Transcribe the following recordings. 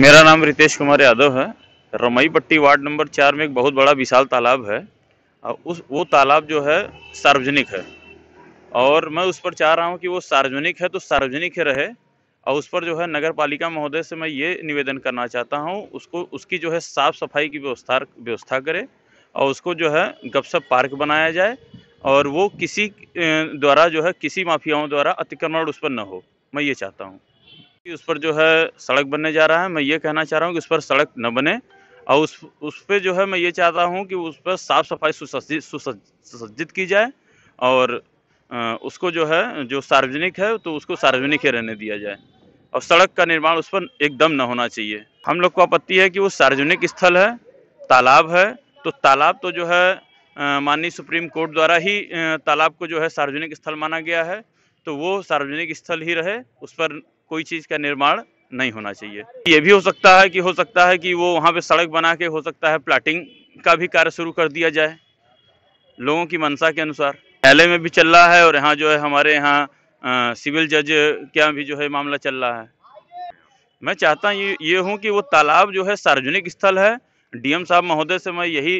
मेरा नाम रितेश कुमार यादव है रमई पट्टी वार्ड नंबर चार में एक बहुत बड़ा विशाल तालाब है और उस वो तालाब जो है सार्वजनिक है और मैं उस पर चाह रहा हूँ कि वो सार्वजनिक है तो सार्वजनिक ही रहे और उस पर जो है नगर पालिका महोदय से मैं ये निवेदन करना चाहता हूँ उसको उसकी जो है साफ़ सफाई की व्यवस्था व्यवस्था करे और उसको जो है गपसप पार्क बनाया जाए और वो किसी द्वारा जो है किसी माफियाओं द्वारा अतिक्रमण उस पर न हो मैं ये चाहता हूँ कि उस पर जो है सड़क बनने जा रहा है मैं ये कहना चाह रहा हूँ कि उस पर सड़क न बने और उस उस पर जो है मैं ये चाहता हूँ कि उस पर साफ़ सफाई सुसज्जित सुसज्जित की जाए और उसको जो है जो सार्वजनिक है तो उसको सार्वजनिक ही रहने दिया जाए और सड़क का निर्माण उस पर एकदम न होना चाहिए हम लोग को आपत्ति है कि वो सार्वजनिक स्थल है तालाब है तो तालाब तो जो है माननीय सुप्रीम कोर्ट द्वारा ही तालाब को जो है सार्वजनिक स्थल माना गया है तो वो सार्वजनिक स्थल ही रहे उस पर कोई चीज़ का निर्माण नहीं होना चाहिए ये भी हो सकता है कि हो सकता है कि वो वहाँ पे सड़क बना के हो सकता है प्लाटिंग का भी कार्य शुरू कर दिया जाए लोगों की मनसा के अनुसार न्यायालय में भी चल रहा है और यहाँ जो है हमारे यहाँ सिविल जज क्या भी जो है मामला चल रहा है मैं चाहता ये ये हूँ कि वो तालाब जो है सार्वजनिक स्थल है डीएम साहब महोदय से मैं यही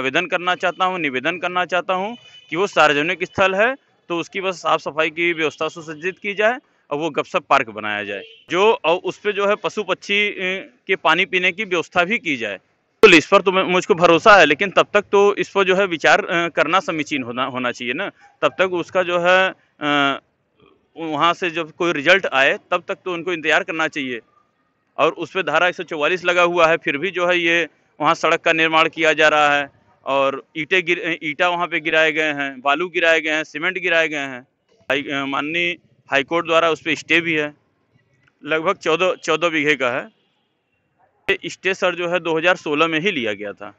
आवेदन करना चाहता हूँ निवेदन करना चाहता हूँ कि वो सार्वजनिक स्थल है तो उसकी बस साफ सफाई की व्यवस्था सुसज्जित की जाए और वो गपसप पार्क बनाया जाए जो और उस पर जो है पशु पक्षी के पानी पीने की व्यवस्था भी की जाए तो इस पर तो मुझको भरोसा है लेकिन तब तक तो इस पर जो है विचार करना समीचीन होना होना चाहिए ना तब तक उसका जो है वहाँ से जब कोई रिजल्ट आए तब तक तो उनको इंतजार करना चाहिए और उस पर धारा एक लगा हुआ है फिर भी जो है ये वहाँ सड़क का निर्माण किया जा रहा है और ईटे गिर ईटा वहाँ पे गिराए गए हैं बालू गिराए गए हैं सीमेंट गिराए गए हैं माननीय हाईकोर्ट द्वारा उस पर स्टे भी है लगभग चौदह चौदह बीघे का है स्टे सर जो है 2016 में ही लिया गया था